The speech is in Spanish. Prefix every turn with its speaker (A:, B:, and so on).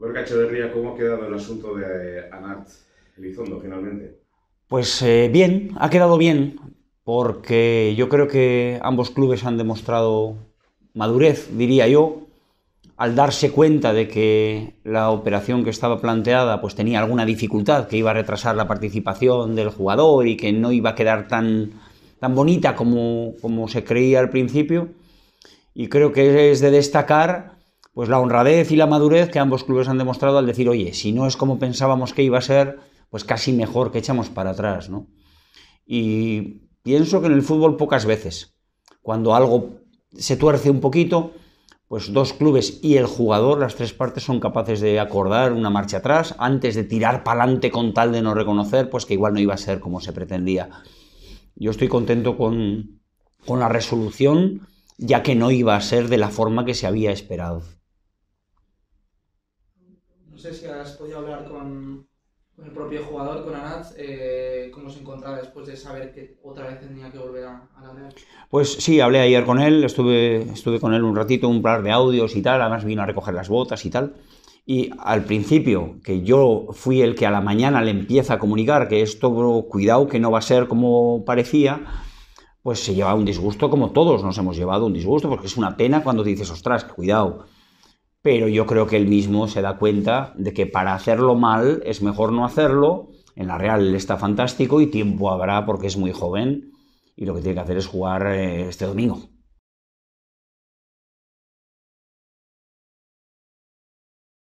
A: Gorka Echeverría, ¿cómo ha quedado el asunto de eh, Anart Elizondo finalmente?
B: Pues eh, bien, ha quedado bien, porque yo creo que ambos clubes han demostrado madurez, diría yo, al darse cuenta de que la operación que estaba planteada pues tenía alguna dificultad, que iba a retrasar la participación del jugador y que no iba a quedar tan, tan bonita como, como se creía al principio. Y creo que es de destacar pues la honradez y la madurez que ambos clubes han demostrado al decir, oye, si no es como pensábamos que iba a ser, pues casi mejor que echamos para atrás, ¿no? Y pienso que en el fútbol pocas veces, cuando algo se tuerce un poquito, pues dos clubes y el jugador, las tres partes, son capaces de acordar una marcha atrás antes de tirar para adelante con tal de no reconocer, pues que igual no iba a ser como se pretendía. Yo estoy contento con, con la resolución, ya que no iba a ser de la forma que se había esperado.
A: No sé si has podido hablar con, el propio jugador, con Anats, eh, cómo se encontraba después de saber que otra vez tenía que volver a, la Real.
B: Pues sí, hablé ayer con él, estuve, estuve con él un ratito, un par de audios y tal, además vino a recoger las botas y tal. Y al principio, que yo fui el que a la mañana le empieza a comunicar que esto, cuidado, que no va a ser como parecía, pues se lleva un disgusto como todos nos hemos llevado un disgusto, porque es una pena cuando dices, ostras, cuidado, pero yo creo que él mismo se da cuenta de que para hacerlo mal es mejor no hacerlo. En la Real está fantástico y tiempo habrá porque es muy joven y lo que tiene que hacer es jugar eh, este domingo.